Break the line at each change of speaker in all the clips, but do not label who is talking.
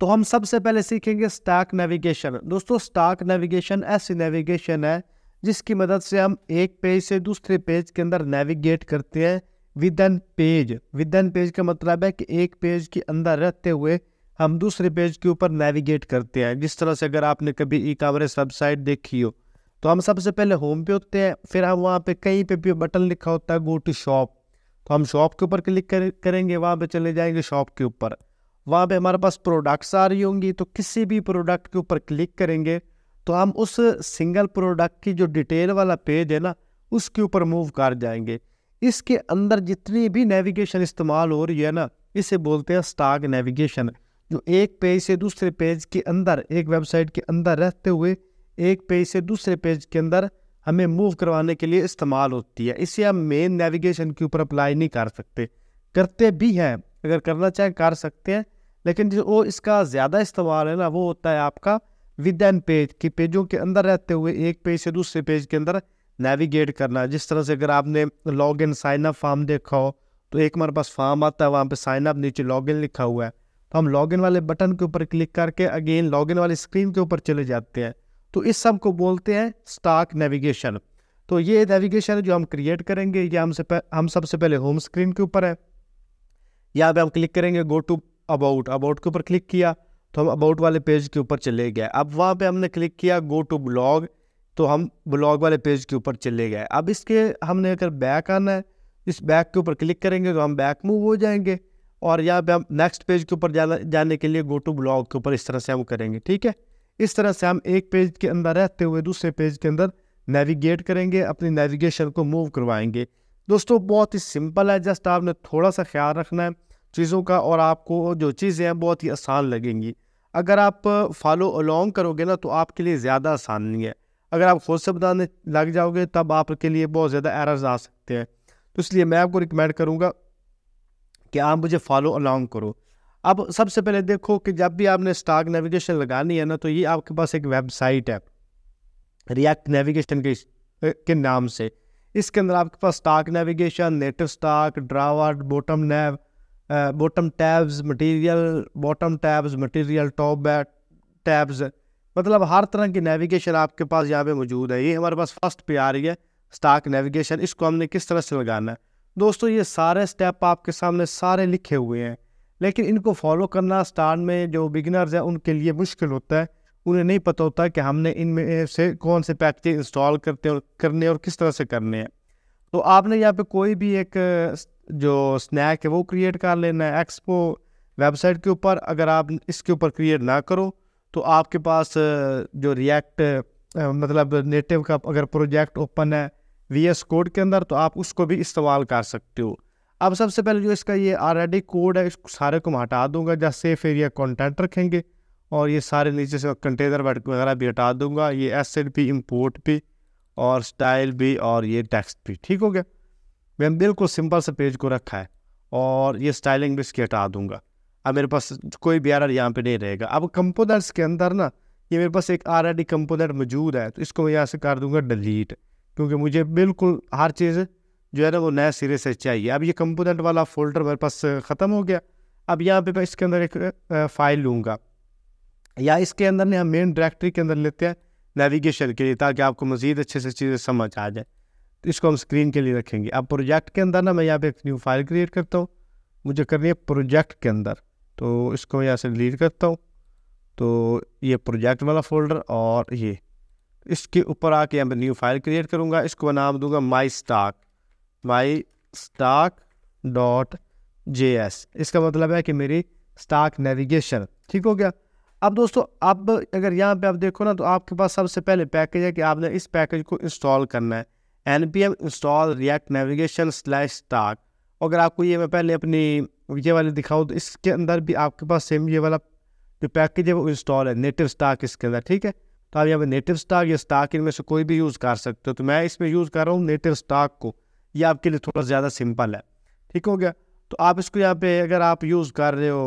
तो हम सबसे पहले सीखेंगे स्टैक नेविगेशन दोस्तों स्टैक नेविगेशन ऐसी नेविगेशन है जिसकी मदद से हम एक पेज से दूसरे पेज के अंदर नेविगेट करते हैं within page within page का मतलब है कि एक पेज के अंदर रहते हुए हम दूसरे पेज के ऊपर नेविगेट करते हैं जिस तरह से अगर आपने कभी ई कावरेज वेबसाइट देखी हो तो हम सबसे पहले होम पे होते हैं फिर हम वहाँ पे कहीं पे भी बटन लिखा होता है गो टू शॉप तो हम शॉप के ऊपर क्लिक करेंगे वहाँ पे चले जाएंगे शॉप के ऊपर वहाँ पे हमारे पास प्रोडक्ट्स आ रही होंगी तो किसी भी प्रोडक्ट के ऊपर क्लिक करेंगे तो हम उस सिंगल प्रोडक्ट की जो डिटेल वाला पेज है ना उसके ऊपर मूव कर जाएंगे इसके अंदर जितनी भी नेविगेशन इस्तेमाल हो रही है ना इसे बोलते हैं स्टाक नेविगेशन जो एक पेज से दूसरे पेज के अंदर एक वेबसाइट के अंदर रहते हुए एक पेज से दूसरे पेज के अंदर हमें मूव करवाने के लिए इस्तेमाल होती है इसे हम मेन नेविगेशन के ऊपर अप्लाई नहीं कर सकते करते भी हैं अगर करना चाहें कर सकते हैं लेकिन जो इसका ज़्यादा इस्तेमाल है ना वो होता है आपका विद एन पेज कि पेजों के अंदर रहते हुए एक पेज से दूसरे पेज के अंदर नेविगेट करना जिस तरह से अगर आपने log in sign up form देखा हो तो एक हमारे पास फॉर्म आता है वहाँ पर साइन अप नीचे लॉग इन लिखा हुआ है तो हम लॉग इन वाले बटन के ऊपर क्लिक करके अगेन लॉग इन वाली स्क्रीन के ऊपर चले जाते हैं तो इस सब को बोलते हैं स्टाक नेविगेशन तो ये नेविगेशन जो हम क्रिएट करेंगे ये हमसे हम सबसे पहले होम स्क्रीन के ऊपर है यहाँ पे हम क्लिक करेंगे गो टू अबाउट अबाउट के ऊपर क्लिक किया तो हम अबाउट वाले पेज के ऊपर चले गए अब वहाँ पे हमने क्लिक किया गो टू ब्लॉग तो हम ब्लॉग वाले पेज के ऊपर चले गए अब इसके हमने अगर बैक आना है इस बैक के ऊपर क्लिक करेंगे तो हम बैक मूव हो जाएंगे और यहाँ पे हम नेक्स्ट पेज के ऊपर जाना जाने के लिए गो टू ब्लॉग के ऊपर इस तरह से हम करेंगे ठीक है इस तरह से हम एक पेज के अंदर रहते हुए दूसरे पेज के अंदर नेविगेट करेंगे अपनी नेविगेशन को मूव करवाएंगे दोस्तों बहुत ही सिंपल है जस्ट आपने थोड़ा सा ख्याल रखना है चीज़ों का और आपको जो चीज़ें हैं बहुत ही आसान लगेंगी अगर आप फॉलो अलोंग करोगे ना तो आपके लिए ज़्यादा आसान नहीं है अगर आप खुद से बताने लग जाओगे तब आपके लिए बहुत ज़्यादा एरर्स आ सकते हैं तो इसलिए मैं आपको रिकमेंड करूँगा कि आप मुझे फॉलो अलोंग करो अब सबसे पहले देखो कि जब भी आपने स्टॉक नेविगेशन लगानी है ना तो ये आपके पास एक वेबसाइट है रिएक्ट नेविगेशन के के नाम से इसके अंदर आपके पास stack navigation native stack drawer bottom nav bottom tabs material bottom tabs material top bat tabs मतलब हर तरह की नेविगेशन आपके पास यहाँ पे मौजूद है ये हमारे पास फर्स्ट पे आ रही है स्टाक नेविगेशन इसको हमने किस तरह से लगाना है दोस्तों ये सारे स्टेप आपके सामने सारे लिखे हुए हैं लेकिन इनको फॉलो करना स्टार्ट में जो बिगिनर्स हैं उनके लिए मुश्किल होता है उन्हें नहीं पता होता कि हमने इनमें से कौन से पैकेज इंस्टॉल करते और करने और किस तरह से करने हैं तो आपने यहाँ पे कोई भी एक जो स्नैक है वो क्रिएट कर लेना है एक्सपो वेबसाइट के ऊपर अगर आप इसके ऊपर क्रिएट ना करो तो आपके पास जो रिएक्ट मतलब नेटिव का अगर प्रोजेक्ट ओपन है वी एस कोड के अंदर तो आप उसको भी इस्तेमाल कर सकते हो अब सबसे पहले जो इसका ये ऑलरेडी कोड है इसको सारे को मैं हटा दूंगा जहाँ सेफ एरिया कॉन्टेंट रखेंगे और ये सारे नीचे से कंटेनर वगैरह भी हटा दूंगा ये एस एड भी इम्पोर्ट भी और स्टाइल भी और ये टेक्स्ट भी ठीक हो गया मैं बिल्कुल सिंपल से पेज को रखा है और ये स्टाइलिंग भी इसकी हटा दूंगा अब मेरे पास कोई भी आर यहाँ पर नहीं रहेगा अब कंपोनेंट्स के अंदर ना ये मेरे पास एक आर आर कंपोनेंट मौजूद है तो इसको मैं यहाँ से कर दूंगा डिलीट क्योंकि मुझे बिल्कुल हर चीज़ जो है ना वो नए सिरे से चाहिए अब ये कंपोनेंट वाला फोल्डर मेरे पास ख़त्म हो गया अब यहाँ पे मैं इसके अंदर एक फाइल लूँगा या इसके अंदर ना हम मेन डायरेक्टरी के अंदर लेते हैं नेविगेशन के लिए ताकि आपको मज़ीद अच्छे से चीज़ें समझ आ जाए तो इसको हम स्क्रीन के लिए रखेंगे अब प्रोजेक्ट के अंदर ना मैं यहाँ पे एक न्यू फाइल क्रिएट करता हूँ मुझे करनी है प्रोजेक्ट के अंदर तो इसको यहाँ से डिलीट करता हूँ तो ये प्रोजेक्ट वाला फोल्डर और ये इसके ऊपर आके यहाँ पर न्यू फाइल क्रिएट करूँगा इसको मैं नाम दूँगा my stack my stack dot J S इसका मतलब है कि मेरी स्टाक नेविगेशन ठीक हो गया अब दोस्तों अब अगर यहाँ पे आप देखो ना तो आपके पास सबसे पहले पैकेज है कि आपने इस पैकेज को इंस्टॉल करना है N install M install React navigation slash अगर आपको ये मैं पहले अपनी ये वाले दिखाऊँ तो इसके अंदर भी आपके पास सेम ये वाला जो पैकेज है वो इंस्टॉल है नेटिव स्टाक इसके अंदर ठीक है तो आप यहाँ पे नेटिव स्टाक या स्टाक इनमें से कोई भी यूज़ कर सकते हो तो मैं इसमें यूज़ कर रहा हूँ नेटिव स्टाक को ये आपके लिए थोड़ा ज़्यादा सिंपल है ठीक हो गया तो आप इसको यहाँ पे अगर आप यूज़ कर रहे हो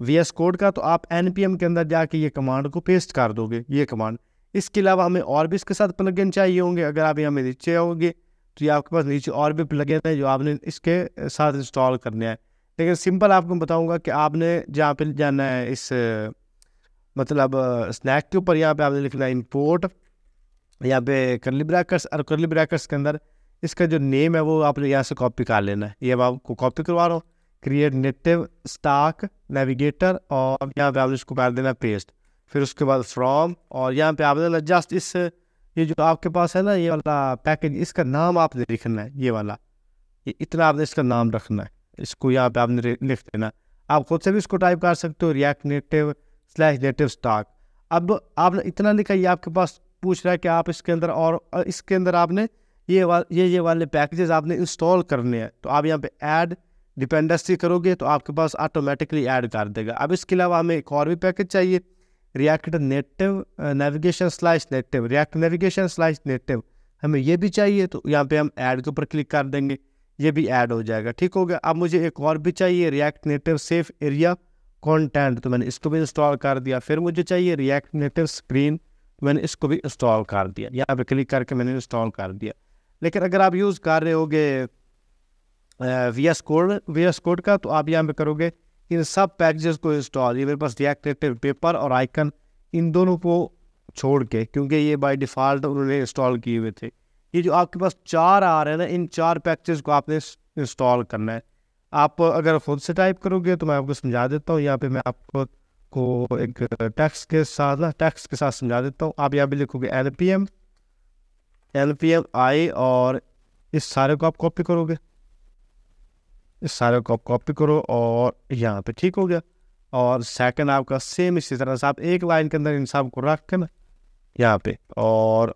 वी एस कोड का तो आप एन पी एम के अंदर जाके ये कमांड को पेस्ट कर दोगे ये कमांड इसके अलावा हमें और भी इसके साथ प्लगइन चाहिए होंगे अगर आप यहाँ में नीचे आओगे तो ये आपके पास नीचे और भी प्लगइन है जो आपने इसके साथ इंस्टॉल करने हैं लेकिन सिंपल आपको बताऊँगा कि आपने जहाँ पे जाना है इस मतलब स्नैक के ऊपर यहाँ पे आपने लिखना है इम्पोर्ट यहाँ पे करली ब्रैकर्स और करली ब्रैकर्स के अंदर इसका जो नेम है वो आपने यहाँ से कॉपी कर लेना है ये अब आपको कॉपी करवा रहा हूँ क्रिएट नेटिव स्टाक नेविगेटर और यहाँ पे आपने इसको कर देना पेस्ट फिर उसके बाद फ्रॉम और यहाँ पे देना जस्ट इस ये जो आपके पास है ना ये वाला पैकेज इसका नाम आपने लिखना है ये वाला ये इतना आपने इसका नाम रखना है इसको यहाँ पे आपने लिख देना आप खुद से भी इसको टाइप कर सकते हो React native slash native stack अब आपने इतना लिखा ये आपके पास पूछ रहा है कि आप इसके अंदर और इसके अंदर आपने ये वा, ये ये वाले पैकेजेस आपने इंस्टॉल करने हैं तो आप यहाँ पे ऐड डिपेंडेंसी करोगे तो आपके पास ऑटोमेटिकली ऐड कर देगा अब इसके अलावा हमें एक और भी पैकेज चाहिए React native navigation slash native React navigation slash native हमें ये भी चाहिए तो यहाँ पे हम ऐड के ऊपर क्लिक कर देंगे ये भी ऐड हो जाएगा ठीक हो गया अब मुझे एक और भी चाहिए React native safe area content तो मैंने इसको भी इंस्टॉल कर दिया फिर मुझे चाहिए रिएक्ट नेटिव स्क्रीन तो मैंने इसको भी इंस्टॉल कर दिया यहाँ पर क्लिक करके मैंने इंस्टॉल कर दिया लेकिन अगर आप यूज़ कर रहे होगे V S code V S code का तो आप यहाँ पे करोगे इन सब पैकेजेस को इंस्टॉल ये मेरे पास रिएक्ट पेपर और आइकन इन दोनों को छोड़ के क्योंकि ये बाय डिफ़ॉल्ट उन्होंने इंस्टॉल किए हुए थे ये जो आपके पास चार आ रहे हैं ना इन चार पैकेजेस को आपने इंस्टॉल करना है आप अगर खुद से टाइप करोगे तो मैं आपको समझा देता हूँ यहाँ पे मैं आपको को एक टैक्स के साथ ना टैक्स के साथ समझा देता हूँ आप यहाँ पे लिखोगे L P M L P M I और इस सारे को आप कॉपी करोगे इस सारे को कॉपी करो और यहाँ पे ठीक हो गया और सेकंड आपका सेम इसी तरह से आप एक लाइन के अंदर इन सब को रख के ना यहाँ पे और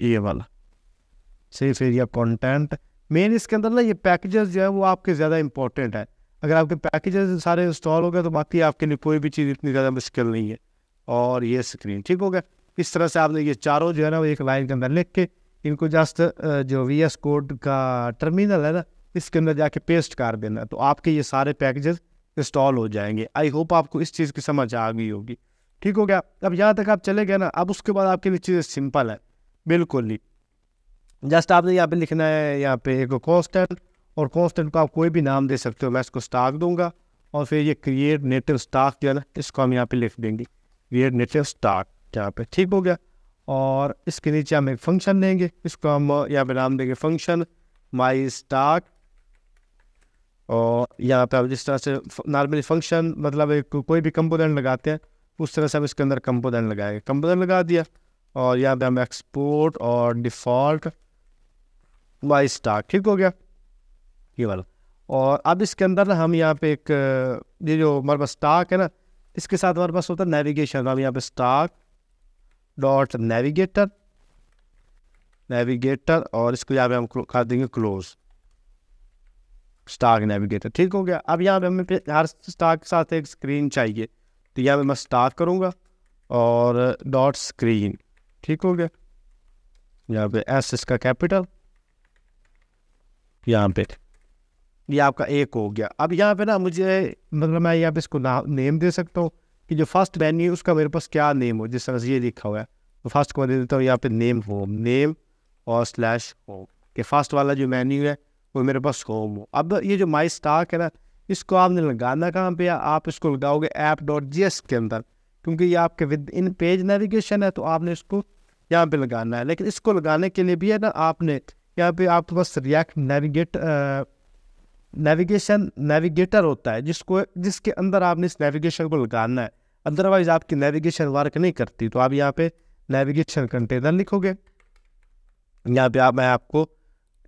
ये वाला सेफ एरिया कंटेंट मेन इसके अंदर ना ये पैकेजेस जो है वो आपके ज़्यादा इंपॉर्टेंट है अगर आपके पैकेजेस सारे इंस्टॉल हो गए तो बाकी आपके लिए कोई भी चीज़ इतनी ज़्यादा मुश्किल नहीं है और ये स्क्रीन ठीक हो गया इस तरह से आपने ये चारों जो है ना वो एक लाइन के अंदर लिख के इनको जस्ट जो वी एस कोड का टर्मिनल है ना इसके अंदर जाके पेस्ट कर देना तो आपके ये सारे पैकेजेस इंस्टॉल हो जाएंगे आई होप आपको इस चीज़ की समझ आ गई होगी ठीक हो गया अब यहाँ तक आप चले गए ना अब उसके बाद आपके लिए चीज़ें सिंपल है बिल्कुल ही जस्ट आपने यहाँ पे लिखना है यहाँ पे एक कॉन्स्टेंट और कॉन्स्टेंट को आप कोई भी नाम दे सकते हो मैं इसको स्टाक दूंगा और फिर ये क्रिएट नेटिव स्टाक जो है ना इसको हम यहाँ पे लिख देंगे क्रिएट नेटिव स्टाक यहाँ पे ठीक हो गया और इसके नीचे हम एक फंक्शन देंगे इसको हम यहाँ पे नाम देंगे फंक्शन माई स्टाक और यहाँ पे आप जिस तरह से नॉर्मली फंक्शन मतलब एक कोई भी कंपोनेंट लगाते हैं उस तरह से हम इसके अंदर कंपोनेंट लगाएंगे कंपोनेंट लगा दिया और यहाँ पे हम एक्सपोर्ट और डिफ़ॉल्ट वाई स्टार ठीक हो गया ये वाला और अब इसके अंदर हम यहाँ पे एक ये जो हमारे पास स्टाक है ना इसके साथ हमारे पास होता है नेविगेशन हम यहाँ पे स्टाक डॉट नेविगेटर नेविगेटर और इसको यहाँ पे हम कर देंगे क्लोज स्टाक नेविगेटर ठीक हो गया अब यहाँ पे हमें हर स्टाक के साथ एक स्क्रीन चाहिए तो यहाँ पे मैं स्टाक करूँगा और डॉट स्क्रीन ठीक हो गया यहाँ पे एस इसका कैपिटल यहाँ पे ये आपका एक हो गया अब यहाँ पे ना मुझे मतलब मैं यहाँ पे इसको नेम दे सकता हूँ कि जो फर्स्ट मेन्यू उसका मेरे पास क्या नेम हो जिस तरह से ये लिखा हुआ है तो फर्स्ट को मैं दे देता हूँ यहाँ पे नेम होम नेम और स्लैश होम कि फर्स्ट वाला जो मेन्यू है वो मेरे पास होम हो अब ये जो माई स्टाक है ना इसको आपने लगाना कहाँ पे आप इसको लगाओगे ऐप डॉट जी एस के अंदर क्योंकि ये आपके विद इन पेज नेविगेशन है तो आपने इसको यहाँ पे लगाना है लेकिन इसको लगाने के लिए भी है ना आपने यहाँ पे आपके पास रिएक्ट नेविगेट नेविगेशन नेविगेटर होता है जिसको जिसके अंदर आपने इस नेविगेशन को लगाना है अदरवाइज आपकी नेविगेशन वर्क नहीं करती तो आप यहाँ पे नेविगेशन कंटेनर लिखोगे यहाँ पे आप मैं आपको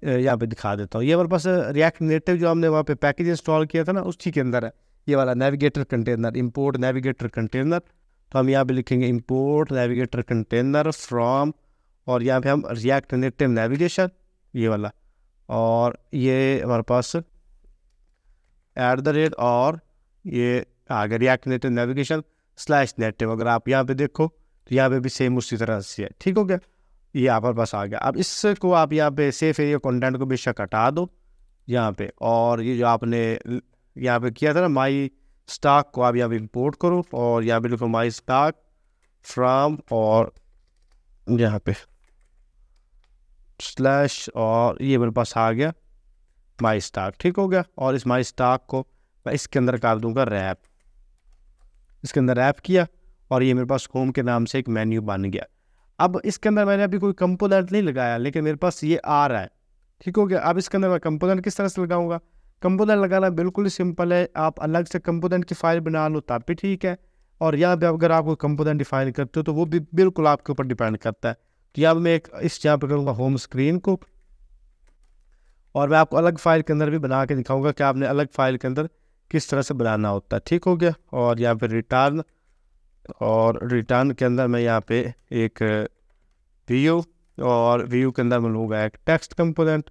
यहाँ पे दिखा देता हूँ ये हमारे पास रिएक्ट नेटिव जो हमने वहाँ पे पैकेज इंस्टॉल किया था ना उसी के अंदर है ये वाला navigator container import navigator container तो हम यहाँ पे लिखेंगे इंपोर्ट नेविगेटर कंटेनर फ्रॉम और यहाँ पे हम रिएक्ट नेटिव नेविगेशन ये वाला और ये हमारे पास एट द रेट और ये आगे React native navigation slash native अगर आप यहाँ पे देखो तो यहाँ पे भी सेम उसी तरह से है ठीक हो गया ये यहाँ पर बस आ गया अब इसको आप यहाँ पे सेफ एरिया कंटेंट को बेशक हटा दो यहाँ पे और ये जो आपने यहाँ पे किया था ना माई स्टॉक को आप यहाँ पे इंपोर्ट करो और यहाँ पे लिखो माई स्टॉक फ्राम और यहाँ पे स्लैश और ये मेरे पास आ गया माई स्टॉक ठीक हो गया और इस माई स्टॉक को मैं इसके अंदर कर दूँगा रैप इसके अंदर रैप किया और ये मेरे पास होम के नाम से एक मेन्यू बन गया अब इसके अंदर मैंने अभी कोई कंपोनेंट नहीं लगाया लेकिन मेरे पास ये आ रहा है ठीक हो गया अब इसके अंदर मैं कंपोनेंट किस तरह से लगाऊंगा कंपोनेंट लगाना बिल्कुल सिंपल है आप अलग से कंपोनेंट की फाइल बना लो तब भी ठीक है और यहाँ पर अगर आप कोई कंपोनेंट डिफाइन करते हो तो वो भी बिल्कुल आपके ऊपर डिपेंड करता है तो यहाँ मैं एक इस यहाँ पर करूँगा होम स्क्रीन को और मैं आपको अलग फाइल के अंदर भी बना के दिखाऊँगा कि आपने अलग फाइल के अंदर किस तरह से बनाना होता है ठीक हो गया और यहाँ पर रिटर्न और रिटर्न के अंदर मैं यहाँ पे एक व्यू और व्यू के अंदर मैं लूँगा एक टेक्स्ट कंपोनेंट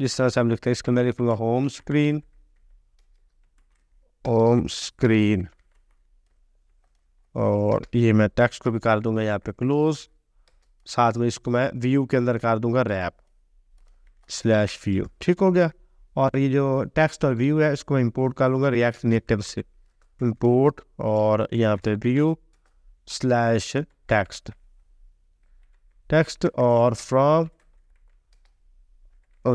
जिस तरह से हम लिखते हैं इसके अंदर लिखूँगा होम स्क्रीन होम स्क्रीन और ये मैं टेक्स्ट को भी कर दूंगा यहाँ पे क्लोज साथ में इसको मैं व्यू के अंदर कर दूंगा रैप स्लैश व्यू ठीक हो गया और ये जो टेक्स्ट और व्यू है इसको मैं इंपोर्ट कर लूँगा रिएक्ट नेटिव से इम्पोर्ट और यहाँ पे व्यू स्लैश टेक्स्ट टेक्स्ट और फ्रॉम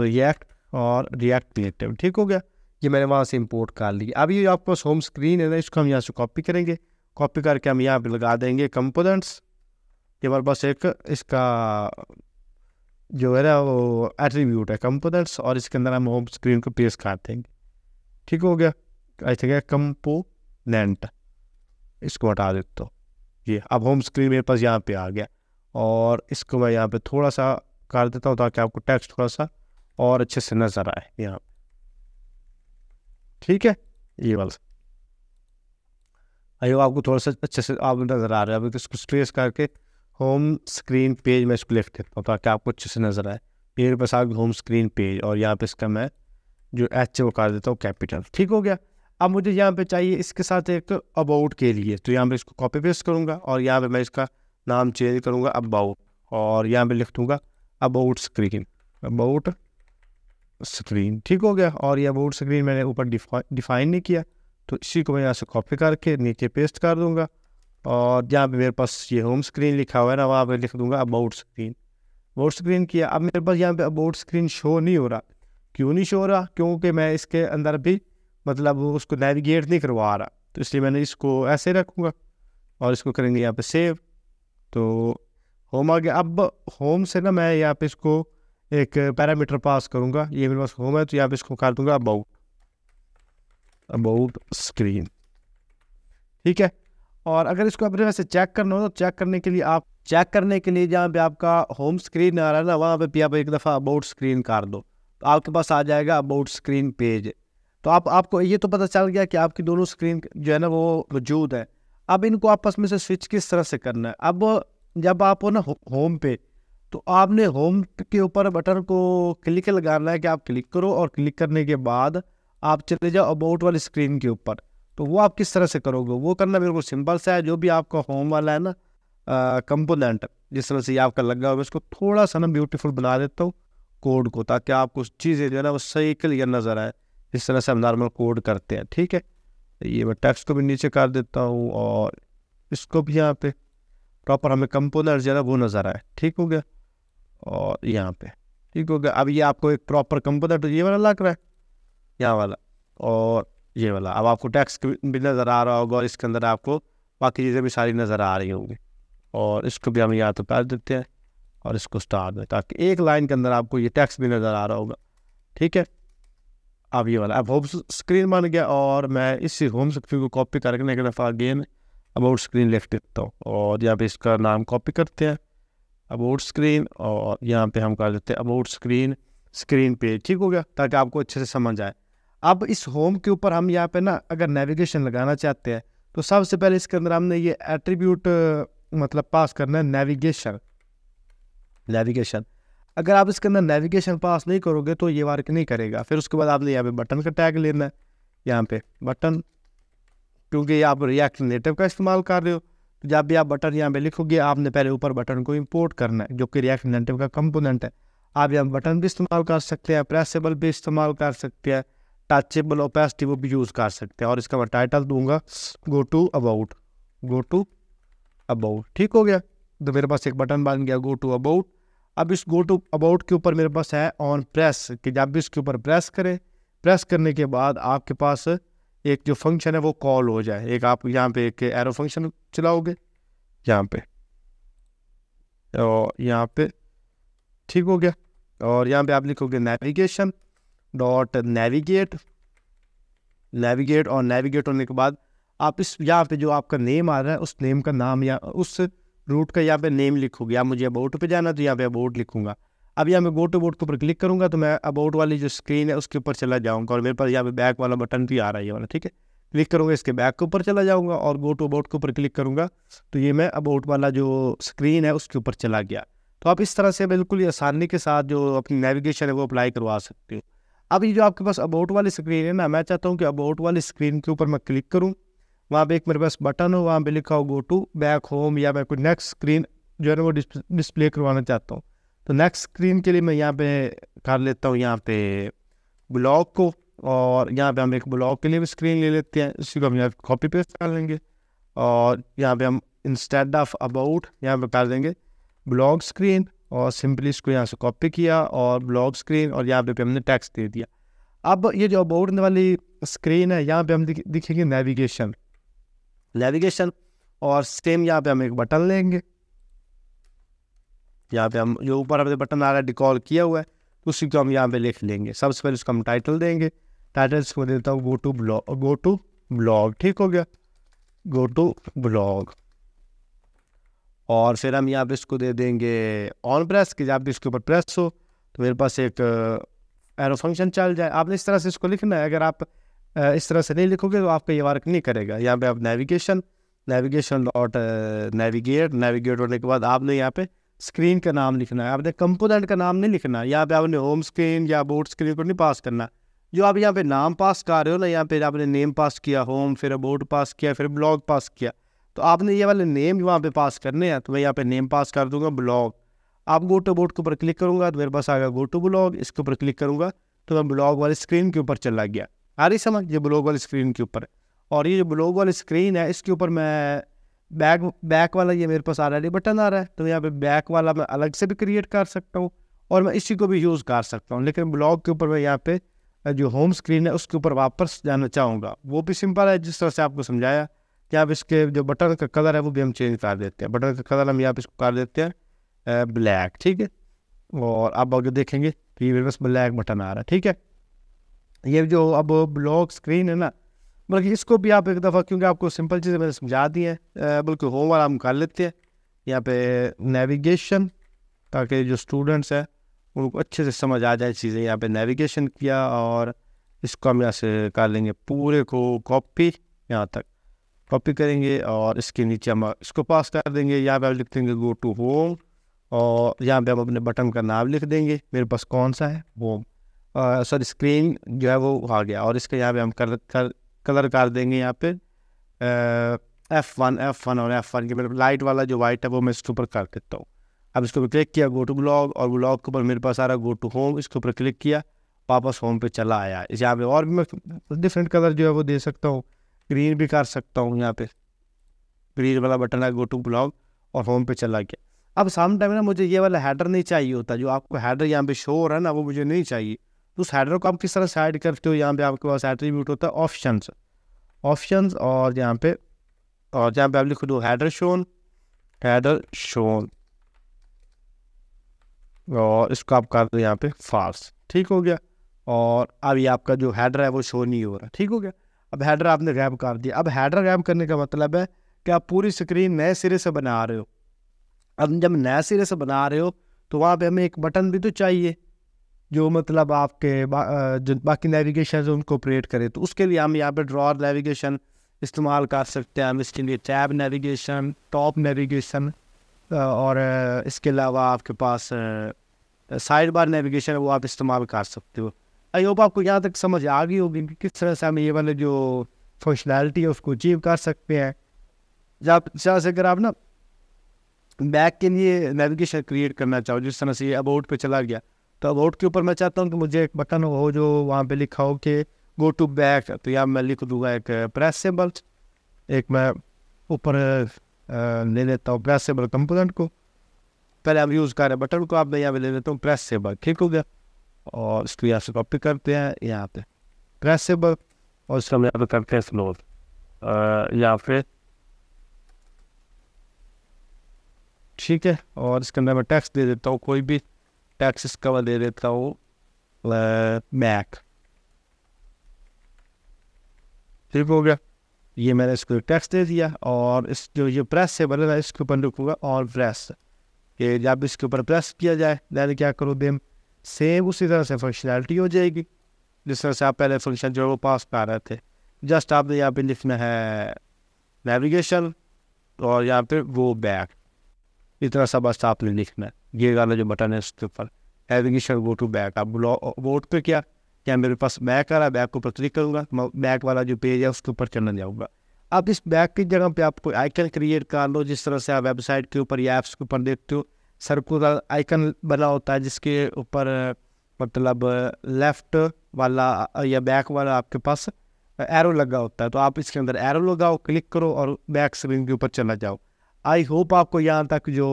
रिएक्ट और रिएक्ट रिलेटिव ठीक हो गया ये मैंने वहाँ से इंपोर्ट कर लिया अब ये आपके पास होम स्क्रीन है ना इसको हम यहाँ से कॉपी करेंगे कॉपी करके हम यहाँ पे लगा देंगे कंपोनेंट्स ये हमारे पास एक इसका जो है ना वो एट्रीब्यूट है कंपोनेंट्स और इसके अंदर हम होम स्क्रीन को पेश कर देंगे ठीक हो गया आई थिंक कंपो लेंट इसको हटा देता हूँ ये अब होम स्क्रीन मेरे पास यहाँ पे आ गया और इसको मैं यहाँ पे थोड़ा सा कर देता हूँ ताकि आपको टेक्स्ट थोड़ा सा और अच्छे से नज़र आए यहाँ ठीक है ये वाला आई आपको थोड़ा सा अच्छे से आप नज़र आ रहा है अभी तो इसको स्ट्रेस करके होम स्क्रीन पेज में इसको लिफ्ट देता हूँ ताकि आपको अच्छे से नज़र आए मेरे पास आ होम स्क्रीन पेज और यहाँ पे इसका मैं जो एच है वो कर देता हूँ कैपिटल ठीक हो गया अब मुझे यहाँ पे चाहिए इसके साथ एक अबाउट के लिए तो यहाँ पे इसको कॉपी पेस्ट करूँगा और यहाँ पे मैं इसका नाम चेंज करूँगा अबाउट और यहाँ पे लिख दूँगा अबाउट स्क्रीन अबाउट स्क्रीन ठीक हो गया और ये अबाउट स्क्रीन मैंने ऊपर डिफाइन नहीं किया तो इसी को मैं यहाँ से कॉपी करके नीचे पेस्ट कर दूँगा और जहाँ पर मेरे पास ये होम स्क्रीन लिखा हुआ है ना वहाँ पर लिख दूँगा अबाउट स्क्रीन अबाउट स्क्रीन किया अब मेरे पास यहाँ पर अबाउट स्क्रीन शो नहीं हो रहा क्यों नहीं शो हो रहा क्योंकि मैं इसके अंदर भी मतलब उसको नेविगेट नहीं करवा रहा तो इसलिए मैंने इसको ऐसे रखूँगा और इसको करेंगे यहाँ पे सेव तो होम आ गया अब होम से ना मैं यहाँ पे इसको एक पैरामीटर पास करूँगा ये मेरे पास होम है तो यहाँ पे इसको कर दूँगा अबाउट अबाउट स्क्रीन ठीक है और अगर इसको अपने वैसे चेक करना हो तो चेक करने के लिए आप चेक करने के लिए जहाँ पे आपका होम स्क्रीन आ रहा है ना वहाँ पे आप एक दफ़ा अबाउट स्क्रीन कर दो तो आपके पास आ जाएगा अबाउट स्क्रीन पेज तो आप आपको ये तो पता चल गया कि आपकी दोनों स्क्रीन जो है ना वो मौजूद है अब इनको आपस में से स्विच किस तरह से करना है अब जब आप हो ना होम पे तो आपने होम के ऊपर बटन को क्लिक लगाना है कि आप क्लिक करो और क्लिक करने के बाद आप चले जाओ अबाउट वाली स्क्रीन के ऊपर तो वो आप किस तरह से करोगे वो करना बिल्कुल सिंपल सा है जो भी आपका होम वाला है ना कंपोनेंट जिस तरह से ये आपका लगा हुआ है उसको थोड़ा सा ना ब्यूटीफुल बना देता हूँ कोड को ताकि आपको चीज़ें जो है ना वो सही क्लियर नज़र आए इस तरह से हम नॉर्मल कोड करते हैं ठीक है ये मैं टैक्स को भी नीचे कर देता हूँ और इसको भी यहाँ पे प्रॉपर हमें कंपोनर जो है वो नज़र आए ठीक हो गया और यहाँ पे ठीक हो गया अब ये आपको एक प्रॉपर कंपोनर तो ये वाला लग रहा है यहाँ वाला और ये वाला अब आपको टैक्स भी नज़र आ रहा होगा और इसके अंदर आपको बाकी चीज़ें भी सारी नज़र आ रही होंगी और इसको भी हम यहाँ तो कर देते हैं और इसको स्टार में ताकि एक लाइन के अंदर आपको ये टैक्स भी नज़र आ रहा होगा ठीक है अब ये वाला अब होम स्क्रीन बन गया और मैं इस होम स्क्रीन को कॉपी करके एक दफ़ा अगेन अबाउट स्क्रीन लिख देता हूँ और यहाँ पे इसका नाम कॉपी करते हैं अबाउट स्क्रीन और यहाँ पे हम कर देते हैं अबाउट स्क्रीन स्क्रीन पे ठीक हो गया ताकि आपको अच्छे से समझ आए अब इस होम के ऊपर हम यहाँ पे ना अगर नेविगेशन लगाना चाहते हैं तो सबसे पहले इसके अंदर हमने ये एट्रीब्यूट मतलब पास करना है नेविगेशन नेविगेशन अगर आप इसके अंदर नेविगेशन पास नहीं करोगे तो ये वर्क नहीं करेगा फिर उसके बाद आपने यहाँ पे बटन का टैग लेना है यहाँ पे बटन क्योंकि आप रिएक्ट नेटिव का इस्तेमाल कर रहे हो तो जब भी आप बटन यहाँ पे लिखोगे आपने पहले ऊपर बटन को इम्पोर्ट करना है जो कि रिएक्ट नेटिव का कंपोनेंट है आप यहाँ बटन भी इस्तेमाल कर सकते हैं प्रेसेबल भी इस्तेमाल कर सकते हैं टचेबल ओपेसिटी वो भी यूज़ कर सकते हैं और इसका मैं टाइटल दूंगा go to about go to about ठीक हो गया तो मेरे पास एक बटन बन गया गो टू अबाउट अब इस गो टू अबाउट के ऊपर मेरे पास है ऑन प्रेस कि जब भी इसके ऊपर प्रेस करें प्रेस करने के बाद आपके पास एक जो फंक्शन है वो कॉल हो जाए एक आप यहाँ पे एक एरो फंक्शन चलाओगे यहाँ पे और यहाँ पे ठीक हो गया और यहाँ पे आप लिखोगे नेविगेशन डॉट नेविगेट नेविगेट और नेविगेट होने के बाद आप इस यहाँ पे जो आपका नेम आ रहा है उस नेम का नाम या उस रूट का यहाँ पे नेम लिखोगे या मुझे अबाउट पे जाना तो यहाँ पे अबाउट लिखूंगा अब यहाँ मैं गो टू बोर्ड के ऊपर क्लिक करूँगा तो मैं अबाउट वाली जो स्क्रीन है उसके ऊपर चला जाऊँगा और मेरे पास यहाँ पे बैक वाला बटन भी आ रहा है वाला ठीक है क्लिक करूँगा इसके बैक के ऊपर चला जाऊँगा और गो टू अबाउट के ऊपर क्लिक करूँगा तो ये मैं अबाउट वाला जो स्क्रीन है उसके ऊपर चला गया तो आप इस तरह से बिल्कुल ही आसानी के साथ जो अपनी नेविगेशन है वो अप्लाई करवा सकते हो अब ये जो आपके पास अबाउट वाली स्क्रीन है ना मैं चाहता हूँ कि अबाउट वाली स्क्रीन के ऊपर मैं क्लिक करूँ वहाँ पे एक मेरे पास बटन हो वहाँ पे लिखा हो गो टू बैक होम या मैं कोई नेक्स्ट स्क्रीन जो है ना वो डिस्प्ले करवाना चाहता हूँ तो नेक्स्ट स्क्रीन के लिए मैं यहाँ पे कर लेता हूँ यहाँ पे ब्लॉग को और यहाँ पे हम एक ब्लॉग के लिए भी स्क्रीन ले लेते हैं इसी को हम यहाँ कॉपी पेस्ट कर लेंगे और यहाँ पे हम इंस्टेड ऑफ अबाउट यहाँ पे कर देंगे ब्लॉग स्क्रीन और सिंपली इसको यहाँ से कॉपी किया और ब्लॉग स्क्रीन और यहाँ पे, भी हमने टैक्स दे दिया अब ये जो अबाउट वाली स्क्रीन है यहाँ पे हम दिखेंगे नेविगेशन नेविगेशन और सेम यहाँ पे हम एक बटन लेंगे यहाँ पे हम जो ऊपर हमने बटन आ रहा है डिकॉल किया हुआ है उसी को हम यहाँ पे लिख लेंगे सबसे पहले उसको हम टाइटल देंगे टाइटल इसको देता हूँ go to blog go to blog ठीक हो गया गो टू ब्लॉग और फिर हम यहाँ पे इसको दे देंगे ऑन प्रेस कि जब भी इसके ऊपर प्रेस हो तो मेरे पास एक एरो uh, फंक्शन चल जाए आपने इस तरह से इसको लिखना है अगर आप इस तरह से नहीं लिखोगे तो आपका ये वर्क नहीं करेगा यहाँ पे आप navigation navigation dot navigate navigate होने के बाद आपने यहाँ पे स्क्रीन का नाम लिखना है आपने कंपोनेंट का नाम नहीं लिखना है यहाँ पर आपने होम स्क्रीन या बोर्ड स्क्रीन को नहीं पास करना जो आप यहाँ पे नाम पास कर रहे हो ना यहाँ पे आपने नेम पास किया होम फिर बोर्ड पास किया फिर ब्लॉग पास किया तो आपने ये वाले नेम वहाँ पे पास करने हैं तो मैं यहाँ पे नेम पास कर दूंगा ब्लॉग आप गो टू बोर्ड के ऊपर क्लिक करूँगा तो मेरे पास आ गया गो टू ब्लॉग इसके ऊपर क्लिक करूँगा तो मैं ब्लॉग वाली स्क्रीन के ऊपर चला गया आ रही समझ ये ब्लॉग वाली स्क्रीन के ऊपर और ये जो ब्लॉग वाली स्क्रीन है इसके ऊपर मैं बैक बैक वाला ये मेरे पास आ रहा है बटन आ रहा है तो यहाँ पे बैक वाला मैं अलग से भी क्रिएट कर सकता हूँ और मैं इसी को भी यूज़ कर सकता हूँ लेकिन ब्लॉग के ऊपर मैं यहाँ पे जो होम स्क्रीन है उसके ऊपर वापस जाना चाहूँगा वो भी सिंपल है जिस तरह से आपको समझाया कि आप इसके जो बटन का कलर है वो भी हम चेंज कर देते हैं बटन का कलर हम यहाँ पे इसको कर देते हैं ब्लैक ठीक है और अब अगर देखेंगे तो ये मेरे पास ब्लैक बटन आ रहा है ठीक है ये जो अब ब्लॉक स्क्रीन है ना बल्कि मतलब इसको भी आप एक दफ़ा क्योंकि आपको सिंपल चीज़ें मैंने समझा दी हैं बल्कि होम वाला हम कर लेते हैं यहाँ पे नेविगेशन ताकि जो स्टूडेंट्स हैं उनको अच्छे से समझ आ जाए चीज़ें यहाँ पे नेविगेशन किया और इसको हम यहाँ से कर लेंगे पूरे को कॉपी यहाँ तक कॉपी करेंगे और इसके नीचे हम इसको पास कर देंगे यहाँ पे हम लिख देंगे गो टू होम और यहाँ पे हम अपने बटन का नाम लिख देंगे मेरे पास कौन सा है होम सर स्क्रीन जो है वो आ गया और इसके यहाँ पे हम कलर कर कलर कर देंगे यहाँ पे एफ़ वन एफ़ वन और एफ़ वन के मतलब लाइट वाला जो वाइट है वो मैं इसके ऊपर कर देता हूँ अब इसके ऊपर क्लिक किया गो टू ब्लॉग और ब्लॉग के ऊपर मेरे पास आ रहा गो टू होम इसके ऊपर क्लिक किया वापस होम पे चला आया इस यहाँ पे और भी मैं डिफरेंट कलर जो है वो दे सकता हूँ ग्रीन भी कर सकता हूँ यहाँ पे ग्रीन वाला बटन है गो टू ब्लॉग और होम पे चला गया अब सामने टाइम ना मुझे ये वाला हैडर नहीं चाहिए होता जो आपको हैडर यहाँ पे शो हो रहा है ना वो मुझे नहीं चाहिए तो उस हेडर को आप किस तरह से ऐड करते हो यहाँ पे आपके पास एट्रीब्यूट होता है ऑप्शन ऑप्शन और यहाँ पे और यहाँ पे आप लिख दो हैडर शोन हैडर शोन और इसको आप कर दो यहाँ पे फास्ट ठीक हो गया और अभी आपका जो हैडर है वो शो नहीं हो रहा ठीक हो गया अब हैडर आपने गैप कर दिया अब हैडर गैप करने का मतलब है कि आप पूरी स्क्रीन नए सिरे से बना रहे हो अब जब नए सिरे से बना रहे हो तो वहाँ पे हमें एक बटन भी तो चाहिए जो मतलब आपके बा, जो बाकी नेविगेशन है उनको ऑपरेट करें तो उसके लिए हम यहाँ पे ड्रॉर नेविगेशन इस्तेमाल कर सकते हैं हम इसके लिए टैब नेविगेशन टॉप नेविगेशन और इसके अलावा आपके पास साइड बार नेविगेशन है वो आप इस्तेमाल कर सकते हो आई होप आपको यहाँ तक समझ आ गई होगी कि किस तरह से हम ये वाले जो फंक्शनैलिटी है उसको अचीव कर सकते हैं जहाँ से अगर आप ना बैक के लिए नेविगेशन क्रिएट करना चाहो जिस तरह से ये अबाउट पे चला गया तो रोड के ऊपर मैं चाहता हूँ कि मुझे एक बटन हो जो वहाँ पे लिखा हो कि गो टू बैक तो यहाँ मैं लिख दूंगा एक प्रेस सिंबल एक मैं ऊपर ले लेता हूँ प्रेस सेबल कंपोनेंट को पहले हम यूज़ कर रहे हैं बटन को आप मैं यहाँ पे ले लेता हूँ प्रेस सेबल ठीक हो गया और इसको यहाँ से कॉपी करते हैं यहाँ पे प्रेस सेबल और इसका हम यहाँ पे करते हैं स्लोर या फिर ठीक है और इसके अंदर मैं टैक्स दे देता हूँ कोई भी टैक्सेस कवर दे देता हूँ मैक ठीक हो गया ये मैंने इसको टैक्स दे दिया और इस जो ये प्रेस है बने ना इसके ऊपर होगा और प्रेस कि जब इसके ऊपर प्रेस किया जाए दैन क्या करो देम सेम उसी तरह से फंक्शनैलिटी हो जाएगी जिस तरह से आप पहले फंक्शन जो है वो पास कर रहे थे जस्ट आपने यहाँ पे लिखना है नेविगेशन और यहाँ पे वो बैक इतना सा बस आपने लिखना है ये वाला जो बटन है उसके ऊपर एविगेशन वो टू बैक आप वोट पे क्या क्या मेरे पास बैक आ रहा है बैक के ऊपर क्लिक करूँगा बैक वाला जो पेज है उसके ऊपर चलना जाऊँगा अब इस बैक की जगह पे आप कोई आइकन क्रिएट कर लो जिस तरह से आप वेबसाइट के ऊपर या ऐप्स के ऊपर देखते हो सर्कुलर आइकन बना होता है जिसके ऊपर मतलब लेफ्ट वाला या बैक वाला आपके पास एरो लगा होता है तो आप इसके अंदर एरो लगाओ क्लिक करो और बैक स्क्रीन के ऊपर चला जाओ आई होप आपको यहाँ तक जो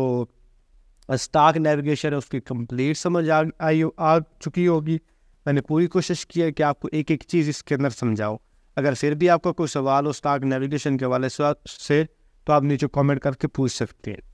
स्टाक नेविगेशन है उसकी कंप्लीट समझ आ आई आ चुकी होगी मैंने पूरी कोशिश की है कि आपको एक एक चीज़ इसके अंदर समझाओ अगर फिर भी आपका कोई सवाल हो स्टाक नेविगेशन के वाले से तो आप नीचे कमेंट करके पूछ सकते हैं